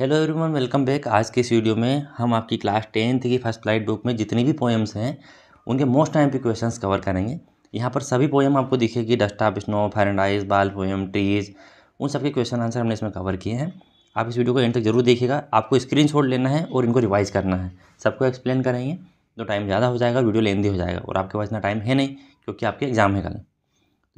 Hello everyone welcome back आज के इस वीडियो में हम आपकी क्लास टेंथ की फर्स्ट फ्लाइट बुक में जितनी भी पोएम्स हैं उनके मोस्ट टाइम पी क्वेश्चन कवर करेंगे यहाँ पर सभी पोएम आपको दिखेगी डस्ट ऑफ स्नो फैरनडाइज बाल पोएम ट्रीज उन सबके क्वेश्चन आंसर हमने इसमें कवर किए हैं आप इस वीडियो को एंड तक जरूर देखिएगा आपको स्क्रीन लेना है और इनको रिवाइज़ करना है सबको एक्सप्लेन करेंगे तो टाइम ज़्यादा हो जाएगा वीडियो लेंदी हो जाएगा और आपके पास इतना टाइम है नहीं क्योंकि आपके एग्ज़ाम है कल तो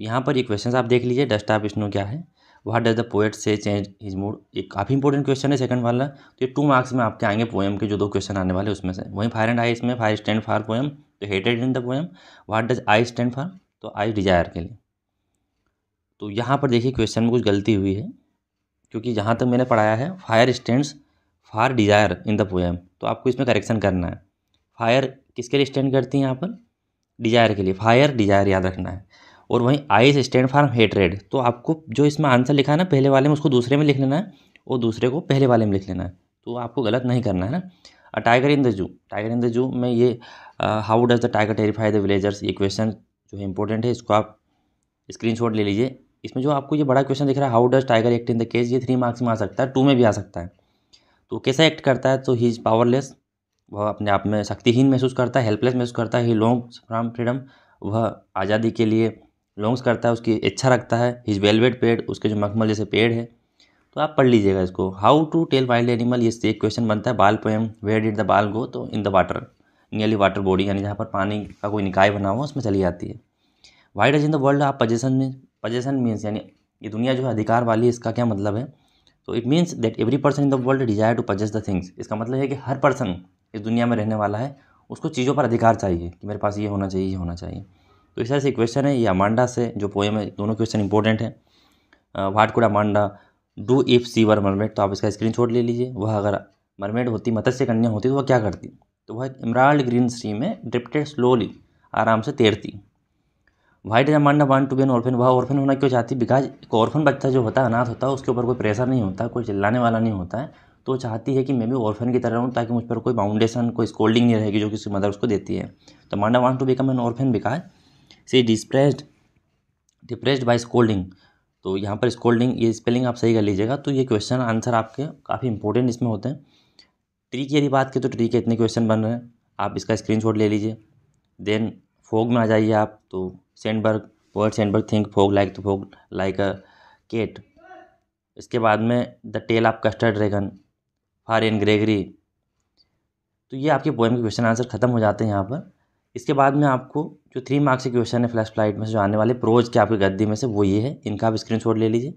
यहाँ पर ये क्वेश्चन आप देख लीजिए डस्ट ऑफ स्नो क्या है what does the poet say change his mood एक काफ़ी इंपॉर्टेंट क्वेश्चन है सेकंड वाला तो ये टू मार्क्स में आपके आएंगे पोएम के जो दो क्वेश्चन आने वाले उसमें से वहीं फायर एंड आई इसमें फायर स्टैंड फार पोएम तो hated in the poem what does ice stand for तो आई डिजायर के लिए तो यहाँ पर देखिए क्वेश्चन में कुछ गलती हुई है क्योंकि जहाँ तक मैंने पढ़ाया है fire stand for desire in the poem तो आपको इसमें करेक्शन करना है फायर किसके लिए स्टैंड करती है यहाँ पर डिजायर के लिए फायर डिजायर याद रखना है और वहीं आई स्टैंड फॉर हेटरेड तो आपको जो इसमें आंसर लिखा है ना पहले वाले में उसको दूसरे में लिख लेना है और दूसरे को पहले वाले में लिख लेना है तो आपको गलत नहीं करना है ना a tiger in the zoo tiger in the zoo में ये how does the tiger terrify the villagers ये क्वेश्चन जो है इंपॉर्टेंट है इसको आप स्क्रीन ले लीजिए इसमें जो आपको ये बड़ा क्वेश्चन दिख रहा है how does tiger act in the case ये थ्री मार्क्स में आ सकता है टू में भी आ सकता है तो कैसा एक्ट करता है तो ही इज़ पावरलेस वह अपने आप में शक्तिहीन महसूस करता है हेल्पलेस महसूस करता है ही लॉन्ग फ्राम फ्रीडम वह आज़ादी के लिए बिलोंग्स करता है उसकी इच्छा रखता है हिज वेलवेट पेड़ उसके जो मखमल जैसे पेड़ है तो आप पढ़ लीजिएगा इसको how to tell wild animal ये एक क्वेश्चन बनता है बाल poem where did the ball go तो in the water nearly water body यानी जहाँ पर पानी का कोई निकाय बना हुआ उसमें चली जाती है wide is in the world आप पजेशन में पजेशन मीन्स यानी ये दुनिया जो है अधिकार वाली है इसका क्या मतलब है तो it means that every person in the world desire to possess the things इसका मतलब है कि हर पर्सन इस दुनिया में रहने वाला है उसको चीज़ों पर अधिकार चाहिए कि मेरे पास ये होना चाहिए ये होना चाहिए तो इस तरह से क्वेश्चन है ये अमांडा से जो पोएम है दोनों क्वेश्चन इंपॉर्टेंट हैं what could Amanda do if she were mermaid तो आप इसका स्क्रीन ले लीजिए वह अगर मरमेड होती मत्स्य कन्या होती तो वह क्या करती तो वह इमराल्ड ग्रीन स्ट्रीम में ड्रिप्टेड स्लोली आराम से तैरती white is Amanda want to be an orphan वह ऑर्फन होना क्यों चाहती बिकॉज एक ऑर्फन बच्चा जो होता है अनाथ होता है उसके ऊपर कोई प्रेशर नहीं होता कोई चिल्लाने वाला नहीं होता है तो चाहती है कि मैं भी ऑर्फन की तरह रहूँ ताकि मुझ पर कोई बाउंडेशन कोई स्कोल्डिंग नहीं रहेगी जो किसी मदर उसको देती है तो Amanda want to become an orphan because she distressed depressed by scolding तो यहाँ पर स्कोल्डिंग ये स्पेलिंग आप सही कर लीजिएगा तो ये क्वेश्चन आंसर आपके काफ़ी इंपॉर्टेंट इसमें होते हैं ट्री की यदि बात की तो ट्री के इतने क्वेश्चन बन रहे हैं आप इसका स्क्रीन ले लीजिए देन फोग में आ जाइए आप तो Sandburg word Sandburg think fog like तो फोग लाइक अ केट इसके बाद में the tale of custard dragon for Anne Gregory तो ये आपके पोएम के क्वेश्चन आंसर खत्म हो जाते हैं यहाँ पर इसके बाद में आपको जो थ्री मार्क्स के क्वेश्चन है फ्लैश फ्लाइट में से जो आने वाले प्रोज के आपके गद्दी में से वो ये है इनका आप स्क्रीन ले लीजिए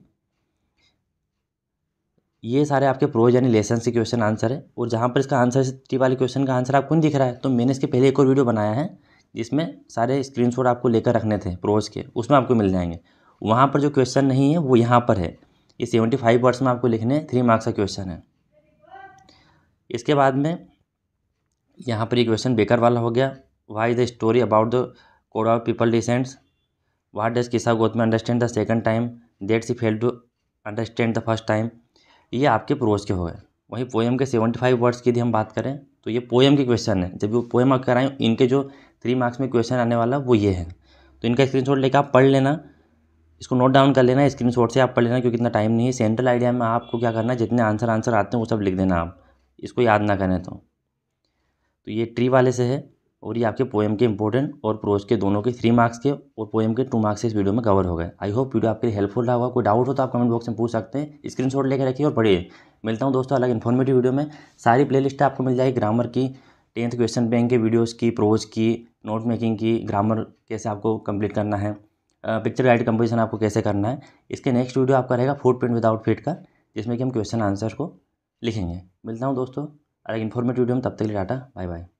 ये सारे आपके प्रोज यानी लेसन से क्वेश्चन आंसर है और जहाँ पर इसका आंसर टी वाले क्वेश्चन का आंसर आपको नहीं दिख रहा है तो मैंने इसके पहले एक और वीडियो बनाया है जिसमें सारे स्क्रीन आपको लेकर रखने थे प्रोज के उसमें आपको मिल जाएंगे वहाँ पर जो क्वेश्चन नहीं है वो यहाँ पर है ये सेवेंटी फाइव वर्ड्स में आपको लिखने थ्री मार्क्स का क्वेश्चन है इसके बाद में यहाँ पर ये क्वेश्चन बेकर वाला हो गया why the story about the of people descends. What does Kisa Gotami understand the second time that she failed to understand the first time. ये आपके प्रोज के हो गए वहीं पोएम के सेवेंटी फाइव वर्ड्स की यदि हम बात करें तो ये पोएम के क्वेश्चन है जब वो पोएम आप आए इनके जो थ्री मार्क्स में क्वेश्चन आने वाला वो ये है तो इनका स्क्रीन शॉट लेकर आप पढ़ लेना इसको नोट डाउन कर लेना स्क्रीन शॉट से आप पढ़ लेना क्योंकि इतना टाइम नहीं है सेंट्रल आइडिया में आपको क्या करना है जितने आंसर आंसर आते हैं वो सब लिख देना आप इसको याद ना करें तो तो ये ट्री वाले से है और ये आपके पोएम के इंपॉर्टेंट और प्रोज के दोनों के थ्री मार्क्स के और पोएम के टू मार्क्स के इस वीडियो में कवर हो गए आई होप वीडियो आपके लिए हेल्पफुल रहा होगा कोई डाउट हो तो आप कमेंट बॉक्स में पूछ सकते हैं स्क्रीनशॉट लेकर रखिए और पढ़िए मिलता हूँ दोस्तों अलग इन्फॉर्मेटिव वीडियो में सारी प्ले आपको मिल जाएगी ग्रामर की टेंथ क्वेश्चन बैंक के वीडियोज़ की प्रोज की नोट मेकिंग की ग्रामर कैसे आपको कंप्लीट करना है पिक्चर गाइड कंपोजिशन आपको कैसे करना है इसके नेक्स्ट वीडियो आपका रहेगा फूड प्रिंट विदाउट फिट का जिसमें कि हम क्वेश्चन आंसर को लिखेंगे मिलता हूँ दोस्तों अलग इन्फॉर्मेटिव वीडियो में तब तक के लिए डाटा बाय बाय